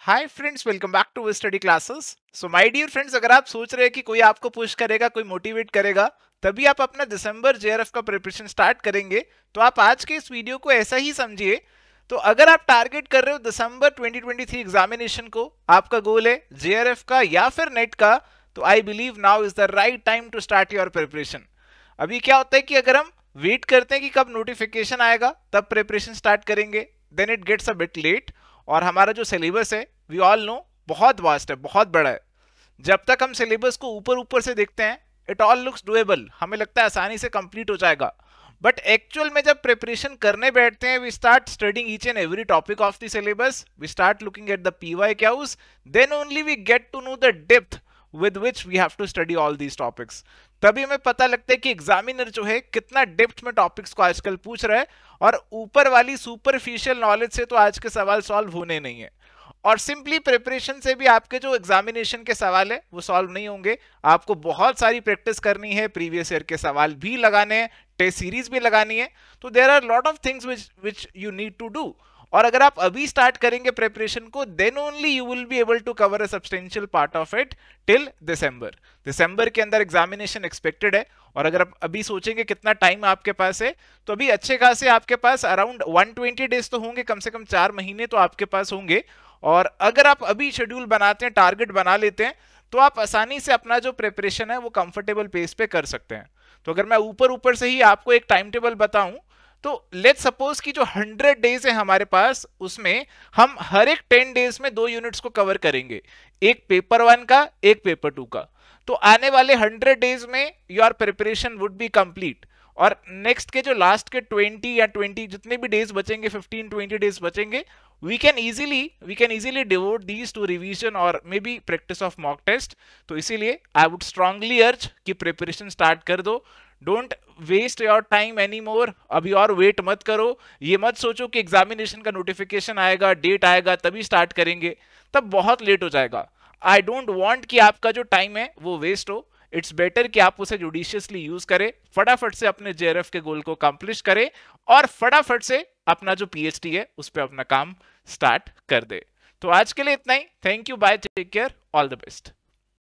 hi friends welcome back to study classes so my dear friends अगर आप सोच रहे हैं कि कोई आपको पुश करेगा कोई मोटिवेट करेगा तभी आप अपना दिसंबर जेआरएफ का प्रिपरेशन स्टार्ट करेंगे तो आप आज के इस वीडियो को ऐसा ही समझिए तो अगर आप टारगेट कर रहे हो दिसंबर 2023 एग्जामिनेशन को आपका गोल है जे का या फिर नेट का तो I believe now is the right time to start your preparation अभी क्या होता है कि अगर हम वेट करते हैं कि कब नोटिफिकेशन आएगा तब प्रिपरेशन स्टार्ट करेंगे then it gets a bit late और हमारा जो सिलेबस है वी ऑल नो बहुत वास्ट है बहुत बड़ा है जब तक हम सिलेबस को ऊपर ऊपर से देखते हैं इट ऑल लुक्स डुएबल हमें लगता है आसानी से कंप्लीट हो जाएगा बट एक्चुअल में जब प्रिपरेशन करने बैठते हैं we start studying each and every topic of the syllabus we start looking at the P Y Q then only we get to know the depth with which we have to study all these topics तभी हमें पता लगता है कि examiner जो है कितना depth में टॉपिक्स को आजकल पूछ रहा है और ऊपर वाली सुपरफिशियल नॉलेज से तो आज के सवाल सॉल्व होने नहीं है और सिंपली प्रिपरेशन से भी आपके जो एग्जामिनेशन के सवाल है वो सॉल्व नहीं होंगे आपको बहुत सारी प्रैक्टिस करनी है प्रीवियस ईयर के सवाल भी लगाने हैं टेस्ट सीरीज भी लगानी है तो there are lot of things which which you need to do और अगर आप अभी स्टार्ट करेंगे प्रेपरेशन को then only you will be able to cover a substantial part of it till December दिसंबर के अंदर एग्जामिनेशन एक्सपेक्टेड है और अगर आप अभी सोचेंगे कितना टाइम आपके पास है तो अभी अच्छे खासे आपके पास अराउंड 120 डेज तो होंगे कम से कम चार महीने तो आपके पास होंगे और अगर आप अभी शेड्यूल बनाते हैं टारगेट बना लेते हैं तो आप आसानी से अपना जो प्रेपरेशन है वो कंफर्टेबल पेस पे कर सकते हैं तो अगर मैं ऊपर ऊपर से ही आपको एक टाइम टेबल बताऊं तो लेट सपोज कि जो 100 डेज है हमारे पास उसमें हम हर एक 10 डेज में दो यूनिट्स को कवर करेंगे एक पेपर वन का एक पेपर टू का तो आने वाले 100 डेज में your preparation would be complete और नेक्स्ट के जो लास्ट के 20 या 20 जितने भी डेज बचेंगे 15 20 डेज बचेंगे we can easily we can easily devote these to revision और maybe practice of mock test तो इसीलिए आई वुड स्ट्रांगली अर्ज कि प्रिपरेशन स्टार्ट कर दो don't waste your time any more अभी और वेट मत करो ये मत सोचो कि एग्जामिनेशन का नोटिफिकेशन आएगा डेट आएगा तभी स्टार्ट करेंगे तब बहुत लेट हो जाएगा आई डोंट वॉन्ट कि आपका जो टाइम है वो वेस्ट हो इट्स बेटर कि आप उसे जुडिशियसली यूज करें फटाफट से अपने जेआरएफ के गोल को कम्प्लिश करें और फटाफट से अपना जो पी है उस पर अपना काम स्टार्ट कर दे तो आज के लिए इतना ही thank you bye take care all the best